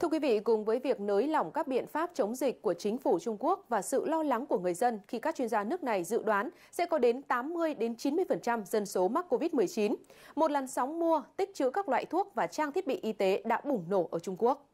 Thưa quý vị, cùng với việc nới lỏng các biện pháp chống dịch của chính phủ Trung Quốc và sự lo lắng của người dân khi các chuyên gia nước này dự đoán sẽ có đến 80 đến 90% dân số mắc Covid-19, một làn sóng mua tích trữ các loại thuốc và trang thiết bị y tế đã bùng nổ ở Trung Quốc.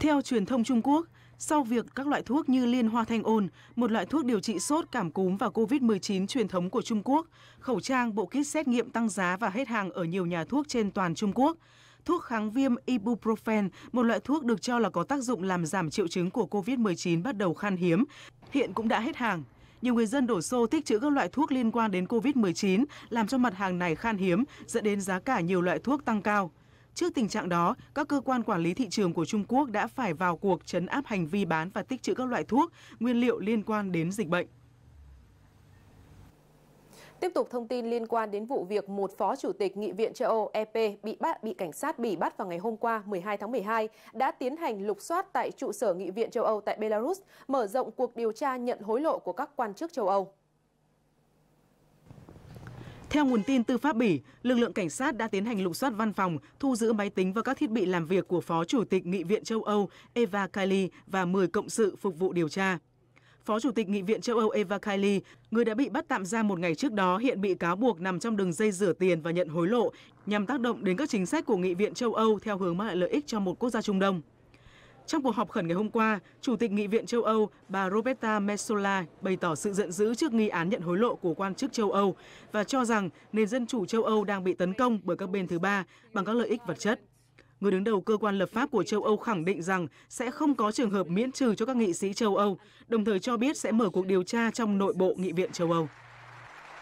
Theo truyền thông Trung Quốc, sau việc các loại thuốc như liên hoa thanh ôn, một loại thuốc điều trị sốt, cảm cúm và COVID-19 truyền thống của Trung Quốc, khẩu trang, bộ kit xét nghiệm tăng giá và hết hàng ở nhiều nhà thuốc trên toàn Trung Quốc, thuốc kháng viêm ibuprofen, một loại thuốc được cho là có tác dụng làm giảm triệu chứng của COVID-19 bắt đầu khan hiếm, hiện cũng đã hết hàng. Nhiều người dân đổ xô tích trữ các loại thuốc liên quan đến COVID-19, làm cho mặt hàng này khan hiếm, dẫn đến giá cả nhiều loại thuốc tăng cao. Trước tình trạng đó, các cơ quan quản lý thị trường của Trung Quốc đã phải vào cuộc chấn áp hành vi bán và tích trữ các loại thuốc, nguyên liệu liên quan đến dịch bệnh. Tiếp tục thông tin liên quan đến vụ việc một phó chủ tịch Nghị viện châu Âu EP bị bắt bị cảnh sát Bỉ bắt vào ngày hôm qua 12 tháng 12 đã tiến hành lục soát tại trụ sở Nghị viện châu Âu tại Belarus, mở rộng cuộc điều tra nhận hối lộ của các quan chức châu Âu. Theo nguồn tin từ Pháp Bỉ, lực lượng cảnh sát đã tiến hành lục soát văn phòng, thu giữ máy tính và các thiết bị làm việc của Phó Chủ tịch Nghị viện châu Âu Eva Kaili và 10 cộng sự phục vụ điều tra. Phó Chủ tịch Nghị viện châu Âu Eva Kaili, người đã bị bắt tạm giam một ngày trước đó, hiện bị cáo buộc nằm trong đường dây rửa tiền và nhận hối lộ nhằm tác động đến các chính sách của Nghị viện châu Âu theo hướng mang lại lợi ích cho một quốc gia Trung Đông. Trong cuộc họp khẩn ngày hôm qua, Chủ tịch Nghị viện châu Âu bà Roberta Metsola bày tỏ sự giận dữ trước nghi án nhận hối lộ của quan chức châu Âu và cho rằng nền dân chủ châu Âu đang bị tấn công bởi các bên thứ ba bằng các lợi ích vật chất. Người đứng đầu cơ quan lập pháp của châu Âu khẳng định rằng sẽ không có trường hợp miễn trừ cho các nghị sĩ châu Âu, đồng thời cho biết sẽ mở cuộc điều tra trong nội bộ Nghị viện châu Âu.